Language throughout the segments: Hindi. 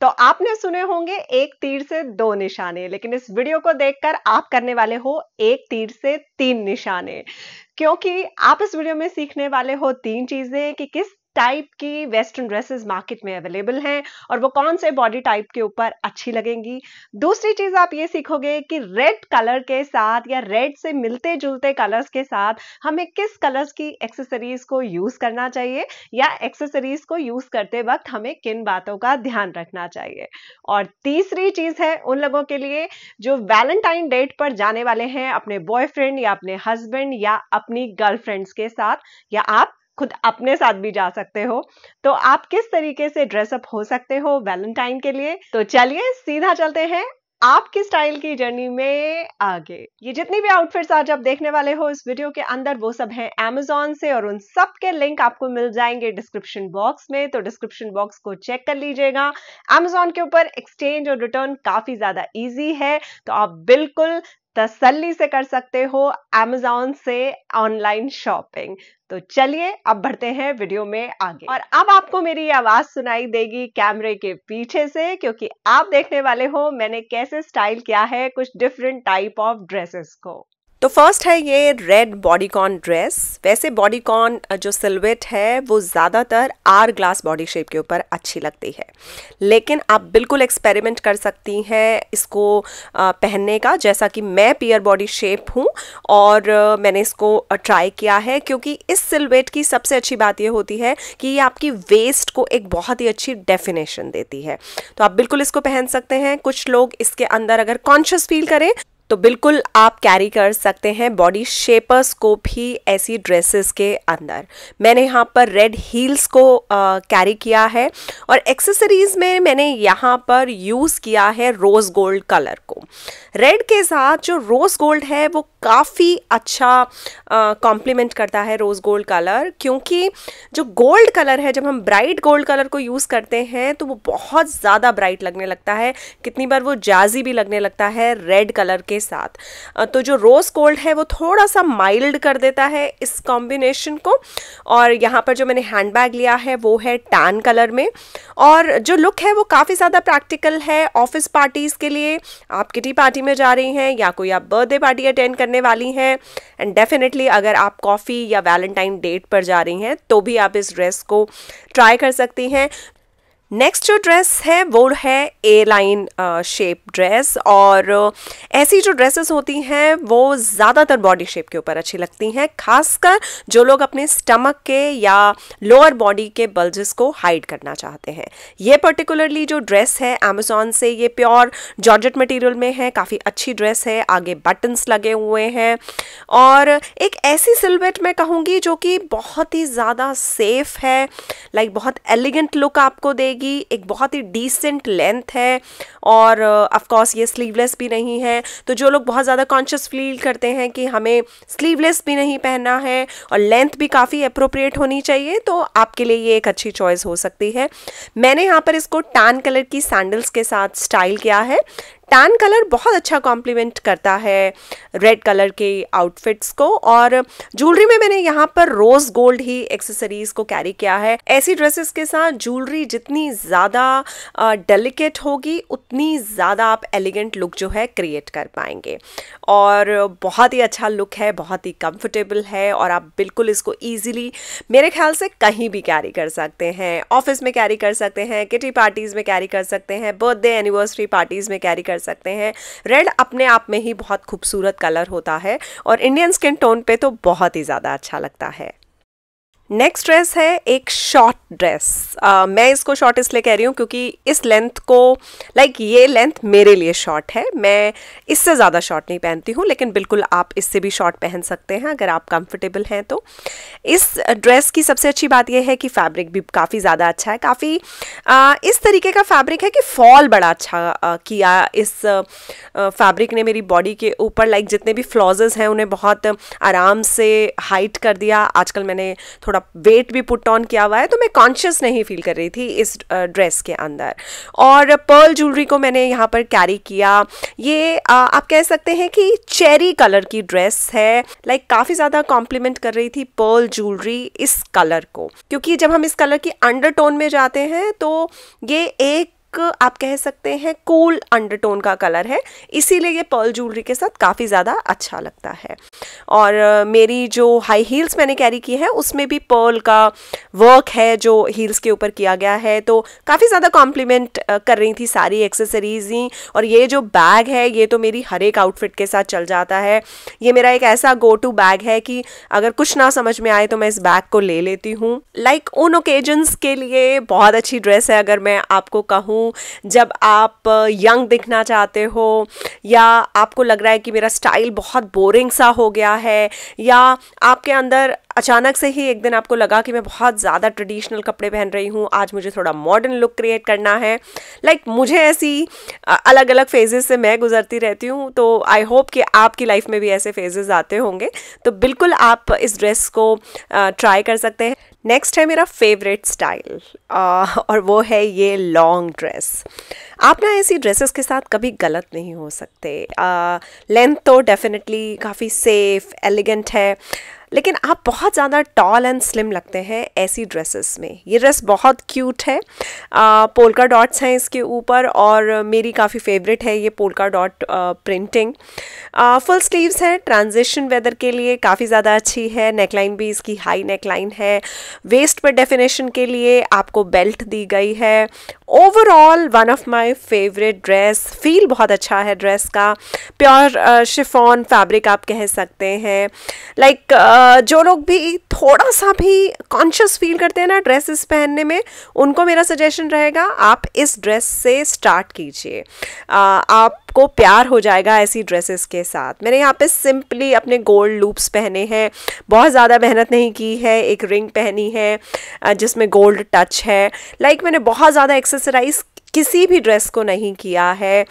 तो आपने सुने होंगे एक तीर से दो निशाने लेकिन इस वीडियो को देखकर आप करने वाले हो एक तीर से तीन निशाने क्योंकि आप इस वीडियो में सीखने वाले हो तीन चीजें कि किस टाइप की वेस्टर्न ड्रेसेस मार्केट में अवेलेबल हैं और वो कौन से बॉडी टाइप के ऊपर अच्छी लगेंगी दूसरी चीज़ आप ये सीखोगे कि रेड कलर के साथ या रेड से मिलते जुलते कलर्स के साथ हमें किस कलर्स की एक्सेसरीज को यूज़ करना चाहिए या एक्सेसरीज को यूज़ करते वक्त हमें किन बातों का ध्यान रखना चाहिए और तीसरी चीज़ है उन लोगों के लिए जो वैलेंटाइन डेट पर जाने वाले हैं अपने बॉयफ्रेंड या अपने हस्बैंड या अपनी गर्लफ्रेंड्स के साथ या आप खुद अपने साथ भी जा सकते हो तो आप किस तरीके से ड्रेसअप हो सकते हो वैलेंटाइन के लिए तो चलिए सीधा चलते हैं आपकी स्टाइल की जर्नी में आगे ये जितनी भी आउटफिट्स आज आप देखने वाले हो इस वीडियो के अंदर वो सब हैं एमेजोन से और उन सब के लिंक आपको मिल जाएंगे डिस्क्रिप्शन बॉक्स में तो डिस्क्रिप्शन बॉक्स को चेक कर लीजिएगा एमेजोन के ऊपर एक्सचेंज और रिटर्न काफी ज्यादा ईजी है तो आप बिल्कुल तसल्ली से कर सकते हो एमेजॉन से ऑनलाइन शॉपिंग तो चलिए अब बढ़ते हैं वीडियो में आगे और अब आपको मेरी आवाज सुनाई देगी कैमरे के पीछे से क्योंकि आप देखने वाले हो मैंने कैसे स्टाइल किया है कुछ डिफरेंट टाइप ऑफ ड्रेसेस को तो फर्स्ट है ये रेड बॉडीकॉन ड्रेस वैसे बॉडीकॉन जो सिलवेट है वो ज़्यादातर आर ग्लास बॉडी शेप के ऊपर अच्छी लगती है लेकिन आप बिल्कुल एक्सपेरिमेंट कर सकती हैं इसको पहनने का जैसा कि मैं पियर बॉडी शेप हूँ और मैंने इसको ट्राई किया है क्योंकि इस सिल्वेट की सबसे अच्छी बात यह होती है कि ये आपकी वेस्ट को एक बहुत ही अच्छी डेफिनेशन देती है तो आप बिल्कुल इसको पहन सकते हैं कुछ लोग इसके अंदर अगर कॉन्शियस फील करें तो बिल्कुल आप कैरी कर सकते हैं बॉडी शेपर्स को भी ऐसी ड्रेसेस के अंदर मैंने यहाँ पर रेड हील्स को कैरी किया है और एक्सेसरीज़ में मैंने यहाँ पर यूज़ किया है रोज़ गोल्ड कलर को रेड के साथ जो रोज़ गोल्ड है वो काफ़ी अच्छा कॉम्प्लीमेंट करता है रोज़ गोल्ड कलर क्योंकि जो गोल्ड कलर है जब हम ब्राइट गोल्ड कलर को यूज़ करते हैं तो वो बहुत ज़्यादा ब्राइट लगने लगता है कितनी बार वो जाजी भी लगने लगता है रेड कलर के साथ तो जो रोज़ गोल्ड है वो थोड़ा सा माइल्ड कर देता है इस कॉम्बिनेशन को और यहाँ पर जो मैंने बैग लिया है वो है टैन कलर में और जो लुक है वो काफ़ी ज़्यादा प्रैक्टिकल है ऑफिस पार्टीज़ के लिए आप किटी पार्टी में जा रही हैं या कोई आप बर्थडे पार्टी अटेंड करने करने वाली हैं एंड डेफिनेटली अगर आप कॉफ़ी या वैलेंटाइन डेट पर जा रही हैं तो भी आप इस ड्रेस को ट्राई कर सकती हैं नेक्स्ट जो ड्रेस है वो है ए लाइन शेप ड्रेस और ऐसी जो ड्रेसेस होती हैं वो ज़्यादातर बॉडी शेप के ऊपर अच्छी लगती हैं खासकर जो लोग अपने स्टमक के या लोअर बॉडी के बल्जेस को हाइड करना चाहते हैं ये पर्टिकुलरली जो ड्रेस है अमेजोन से ये प्योर जॉर्जेट मटेरियल में है काफ़ी अच्छी ड्रेस है आगे बटन्स लगे हुए हैं और एक ऐसी सिलवेट मैं कहूँगी जो कि बहुत ही ज़्यादा सेफ है लाइक बहुत एलिगेंट लुक आपको देगी रहेगी एक बहुत ही डिसेंट लेंथ है और ऑफकोर्स uh, ये स्लीवलेस भी नहीं है तो जो लोग बहुत ज़्यादा कॉन्शियस फील करते हैं कि हमें स्लीवलेस भी नहीं पहनना है और लेंथ भी काफ़ी अप्रोप्रिएट होनी चाहिए तो आपके लिए ये एक अच्छी चॉइस हो सकती है मैंने यहाँ पर इसको टैन कलर की सैंडल्स के साथ स्टाइल किया है टैन कलर बहुत अच्छा कॉम्प्लीमेंट करता है रेड कलर के आउटफिट्स को और ज्वेलरी में मैंने यहाँ पर रोज गोल्ड ही एक्सेसरीज को कैरी किया है ऐसी ड्रेसेस के साथ ज्वेलरी जितनी ज़्यादा डेलिकेट होगी उतनी ज़्यादा आप एलिगेंट लुक जो है क्रिएट कर पाएंगे और बहुत ही अच्छा लुक है बहुत ही कम्फर्टेबल है और आप बिल्कुल इसको ईजिली मेरे ख्याल से कहीं भी कैरी कर सकते हैं ऑफिस में कैरी कर सकते हैं किटी पार्टीज़ में कैरी कर सकते हैं बर्थडे एनिवर्सरी पार्टीज़ में कैरी कर कर सकते हैं रेड अपने आप में ही बहुत खूबसूरत कलर होता है और इंडियन स्किन टोन पे तो बहुत ही ज़्यादा अच्छा लगता है नेक्स्ट ड्रेस है एक शॉर्ट ड्रेस uh, मैं इसको शॉर्ट इसलिए कह रही हूँ क्योंकि इस लेंथ को लाइक like ये लेंथ मेरे लिए शॉर्ट है मैं इससे ज़्यादा शॉर्ट नहीं पहनती हूँ लेकिन बिल्कुल आप इससे भी शॉर्ट पहन सकते हैं अगर आप कंफर्टेबल हैं तो इस ड्रेस की सबसे अच्छी बात यह है कि फैब्रिक भी काफ़ी ज़्यादा अच्छा है काफ़ी uh, इस तरीके का फैब्रिक है कि फॉल बड़ा अच्छा uh, किया इस फैब्रिक uh, ने मेरी बॉडी के ऊपर लाइक like, जितने भी फ्लॉजेज़ हैं उन्हें बहुत आराम से हाइट कर दिया आजकल मैंने थोड़ा थोड़ा वेट भी पुट ऑन किया हुआ है तो मैं कॉन्शियस नहीं फील कर रही थी इस ड्रेस के अंदर और पर्ल ज्वेलरी को मैंने यहाँ पर कैरी किया ये आप कह सकते हैं कि चेरी कलर की ड्रेस है लाइक काफ़ी ज़्यादा कॉम्प्लीमेंट कर रही थी पर्ल ज्वेलरी इस कलर को क्योंकि जब हम इस कलर की अंडरटोन में जाते हैं तो ये एक आप कह सकते हैं कूल अंडरटोन का कलर है इसीलिए ये पर्ल ज्वेलरी के साथ काफ़ी ज़्यादा अच्छा लगता है और मेरी जो हाई हील्स मैंने कैरी की है उसमें भी पर्ल का वर्क है जो हील्स के ऊपर किया गया है तो काफ़ी ज़्यादा कॉम्प्लीमेंट कर रही थी सारी एक्सेसरीज ही और ये जो बैग है ये तो मेरी हर एक आउटफिट के साथ चल जाता है ये मेरा एक ऐसा गो टू बैग है कि अगर कुछ ना समझ में आए तो मैं इस बैग को ले लेती हूँ लाइक उन ओकेजन्स के लिए बहुत अच्छी ड्रेस है अगर मैं आपको कहूँ हूँ जब आप यंग दिखना चाहते हो या आपको लग रहा है कि मेरा स्टाइल बहुत बोरिंग सा हो गया है या आपके अंदर अचानक से ही एक दिन आपको लगा कि मैं बहुत ज़्यादा ट्रेडिशनल कपड़े पहन रही हूँ आज मुझे थोड़ा मॉडर्न लुक क्रिएट करना है लाइक like, मुझे ऐसी अलग अलग फेजेस से मैं गुजरती रहती हूँ तो आई होप कि आपकी लाइफ में भी ऐसे फेजेस आते होंगे तो बिल्कुल आप इस ड्रेस को ट्राई कर सकते हैं नेक्स्ट है मेरा फेवरेट स्टाइल और वो है ये लॉन्ग ड्रेस आप ना ऐसी ड्रेसेस के साथ कभी गलत नहीं हो सकते लेंथ तो डेफिनेटली काफ़ी सेफ एलिगेंट है लेकिन आप बहुत ज़्यादा टॉल एंड स्लिम लगते हैं ऐसी ड्रेसेस में ये ड्रेस बहुत क्यूट है पोलका डॉट्स हैं इसके ऊपर और मेरी काफ़ी फेवरेट है ये polka dot printing full sleeves हैं ट्रांजिशन वेदर के लिए काफ़ी ज़्यादा अच्छी है नेकलाइन भी इसकी हाई नेकलाइन है वेस्ट पर डेफिनेशन के लिए आपको बेल्ट दी गई है overall one of my favourite dress feel बहुत अच्छा है ड्रेस का प्योर शिफॉन फैब्रिक आप कह सकते हैं लाइक like, uh, जो लोग भी थोड़ा सा भी कॉन्शियस फील करते हैं ना ड्रेसेस पहनने में उनको मेरा सजेशन रहेगा आप इस ड्रेस से स्टार्ट कीजिए आपको प्यार हो जाएगा ऐसी ड्रेसेस के साथ मैंने यहाँ पे सिंपली अपने गोल्ड लूप्स पहने हैं बहुत ज़्यादा मेहनत नहीं की है एक रिंग पहनी है जिसमें गोल्ड टच है लाइक मैंने बहुत ज़्यादा एक्सेसराइज किसी भी ड्रेस को नहीं किया है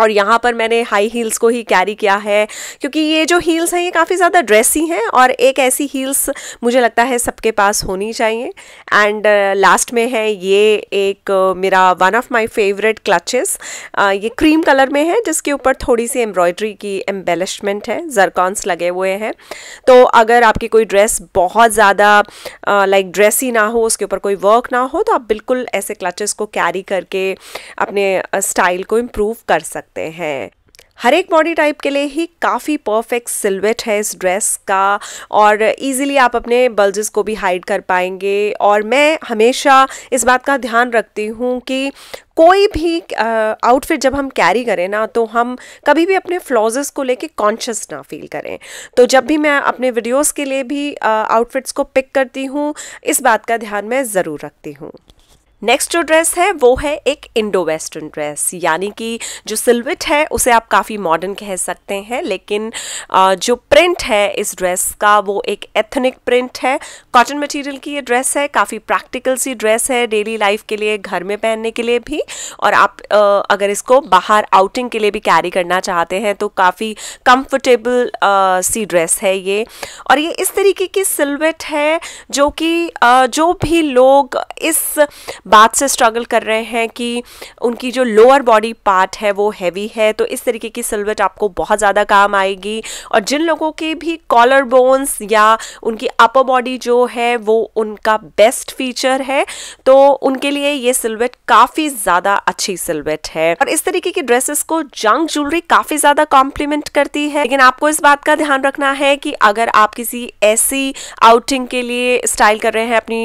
और यहाँ पर मैंने हाई हील्स को ही कैरी किया है क्योंकि ये जो हील्स हैं ये काफ़ी ज़्यादा ड्रेसी हैं और एक ऐसी हील्स मुझे लगता है सबके पास होनी चाहिए एंड लास्ट uh, में है ये एक uh, मेरा one of my favourite clutches ये क्रीम कलर में है जिसके ऊपर थोड़ी सी एम्ब्रॉयडरी की एम्बेलिशमेंट है जरकॉन्स लगे हुए हैं तो अगर आपकी कोई ड्रेस बहुत ज़्यादा लाइक ड्रेसी ना हो उसके ऊपर कोई वर्क ना हो तो आप बिल्कुल ऐसे क्लचेस को कैरी करके अपने स्टाइल uh, को इम्प्रूव कर सकते सकते हैं हर एक बॉडी टाइप के लिए ही काफ़ी परफेक्ट सिल्वेट है इस ड्रेस का और इजीली आप अपने बल्जेस को भी हाइड कर पाएंगे और मैं हमेशा इस बात का ध्यान रखती हूँ कि कोई भी आउटफिट जब हम कैरी करें ना तो हम कभी भी अपने फ्लॉजेस को लेके कॉन्शियस ना फील करें तो जब भी मैं अपने वीडियोस के लिए भी आउटफिट्स को पिक करती हूँ इस बात का ध्यान मैं ज़रूर रखती हूँ नेक्स्ट जो ड्रेस है वो है एक इंडो वेस्टर्न ड्रेस यानी कि जो सिल्वेट है उसे आप काफ़ी मॉडर्न कह सकते हैं लेकिन जो प्रिंट है इस ड्रेस का वो एक एथनिक प्रिंट है कॉटन मटेरियल की ये ड्रेस है काफ़ी प्रैक्टिकल सी ड्रेस है डेली लाइफ के लिए घर में पहनने के लिए भी और आप अगर इसको बाहर आउटिंग के लिए भी कैरी करना चाहते हैं तो काफ़ी कम्फर्टेबल सी ड्रेस है ये और ये इस तरीके की सिल्वेट है जो कि जो भी लोग इस बात से स्ट्रगल कर रहे हैं कि उनकी जो लोअर बॉडी पार्ट है वो हैवी है तो इस तरीके की सिलवेट आपको बहुत ज़्यादा काम आएगी और जिन लोगों के भी कॉलर बोन्स या उनकी अपर बॉडी जो है वो उनका बेस्ट फीचर है तो उनके लिए ये सिलवेट काफ़ी ज़्यादा अच्छी सिलवेट है और इस तरीके की ड्रेसेस को जंग ज्वेलरी काफ़ी ज़्यादा कॉम्प्लीमेंट करती है लेकिन आपको इस बात का ध्यान रखना है कि अगर आप किसी ऐसी आउटिंग के लिए स्टाइल कर रहे हैं अपनी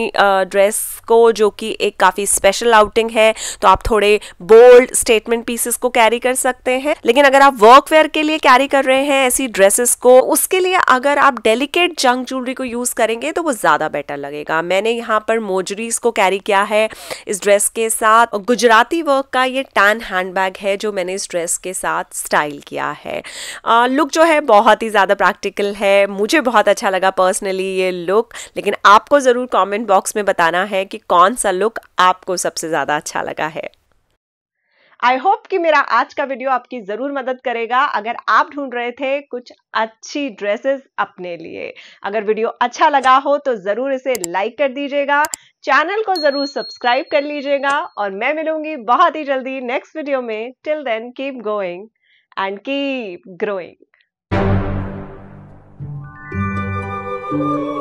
ड्रेस को जो कि एक काफ़ी काफ़ी स्पेशल आउटिंग है तो आप थोड़े बोल्ड स्टेटमेंट पीसेस को कैरी कर सकते हैं लेकिन अगर आप वर्क वेयर के लिए कैरी कर रहे हैं ऐसी ड्रेसेस को उसके लिए अगर आप डेलिकेट जंग ज्वेलरी को यूज़ करेंगे तो वो ज़्यादा बेटर लगेगा मैंने यहाँ पर मोजरीज को कैरी किया है इस ड्रेस के साथ गुजराती वर्क का ये टैन हैंडबैग है जो मैंने इस ड्रेस के साथ स्टाइल किया है लुक जो है बहुत ही ज़्यादा प्रैक्टिकल है मुझे बहुत अच्छा लगा पर्सनली ये लुक लेकिन आपको ज़रूर कमेंट बॉक्स में बताना है कि कौन सा लुक आपको सबसे ज़्यादा अच्छा लगा है आई होप कि मेरा आज का वीडियो आपकी ज़रूर मदद करेगा अगर आप ढूंढ रहे थे कुछ अच्छी ड्रेसेस अपने लिए अगर वीडियो अच्छा लगा हो तो ज़रूर इसे लाइक कर दीजिएगा चैनल को ज़रूर सब्सक्राइब कर लीजिएगा और मैं मिलूंगी बहुत ही जल्दी नेक्स्ट वीडियो में till then keep going and keep growing